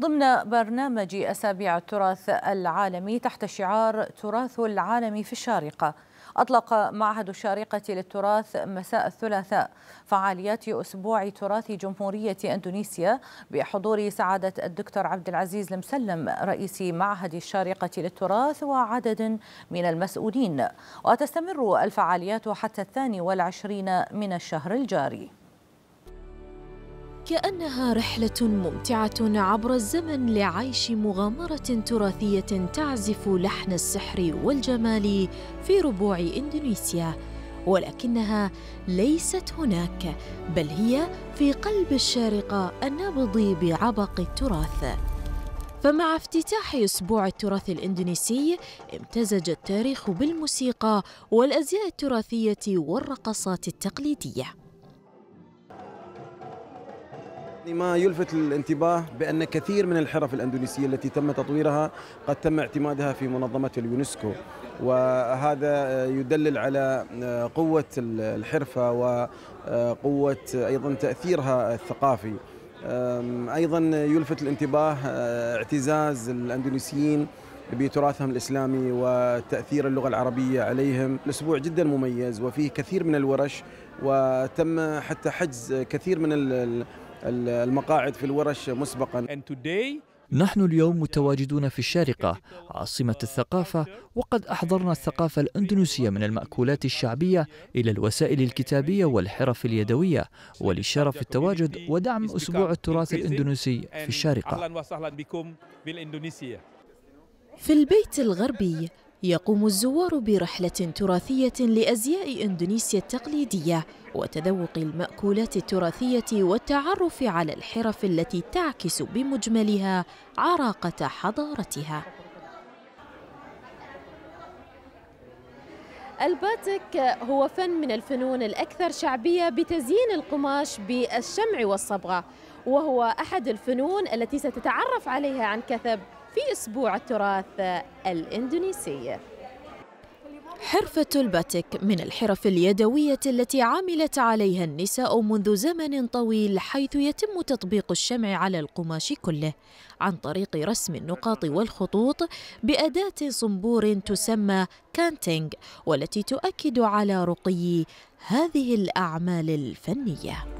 ضمن برنامج أسابيع التراث العالمي تحت شعار تراث العالم في الشارقة أطلق معهد الشارقة للتراث مساء الثلاثاء فعاليات أسبوع تراث جمهورية أندونيسيا بحضور سعادة الدكتور عبد العزيز المسلم رئيس معهد الشارقة للتراث وعدد من المسؤولين وتستمر الفعاليات حتى الثاني والعشرين من الشهر الجاري كأنها رحلة ممتعة عبر الزمن لعيش مغامرة تراثية تعزف لحن السحر والجمال في ربوع إندونيسيا ولكنها ليست هناك بل هي في قلب الشارقة النابض بعبق التراث فمع افتتاح أسبوع التراث الإندونيسي امتزج التاريخ بالموسيقى والأزياء التراثية والرقصات التقليدية ما يلفت الانتباه بأن كثير من الحرف الأندونيسية التي تم تطويرها قد تم اعتمادها في منظمة اليونسكو وهذا يدلل على آه، قوة الحرفة وقوة آه، آه، أيضا تأثيرها الثقافي أيضا يلفت الانتباه اعتزاز الأندونيسيين بتراثهم الإسلامي وتأثير اللغة العربية عليهم الأسبوع جدا مميز وفيه كثير من الورش وتم حتى حجز كثير من المقاعد في الورش مسبقا نحن اليوم متواجدون في الشارقة عاصمة الثقافة وقد أحضرنا الثقافة الأندونيسية من المأكولات الشعبية إلى الوسائل الكتابية والحرف اليدوية ولشرف التواجد ودعم أسبوع التراث الأندونيسي في الشارقة في البيت الغربي يقوم الزوار برحلة تراثية لأزياء إندونيسيا التقليدية وتذوق المأكولات التراثية والتعرف على الحرف التي تعكس بمجملها عراقة حضارتها الباتك هو فن من الفنون الأكثر شعبية بتزيين القماش بالشمع والصبغة وهو أحد الفنون التي ستتعرف عليها عن كثب في أسبوع التراث الإندونيسي حرفة الباتيك من الحرف اليدوية التي عملت عليها النساء منذ زمن طويل حيث يتم تطبيق الشمع على القماش كله عن طريق رسم النقاط والخطوط بأداة صنبور تسمى كانتينغ والتي تؤكد على رقي هذه الأعمال الفنية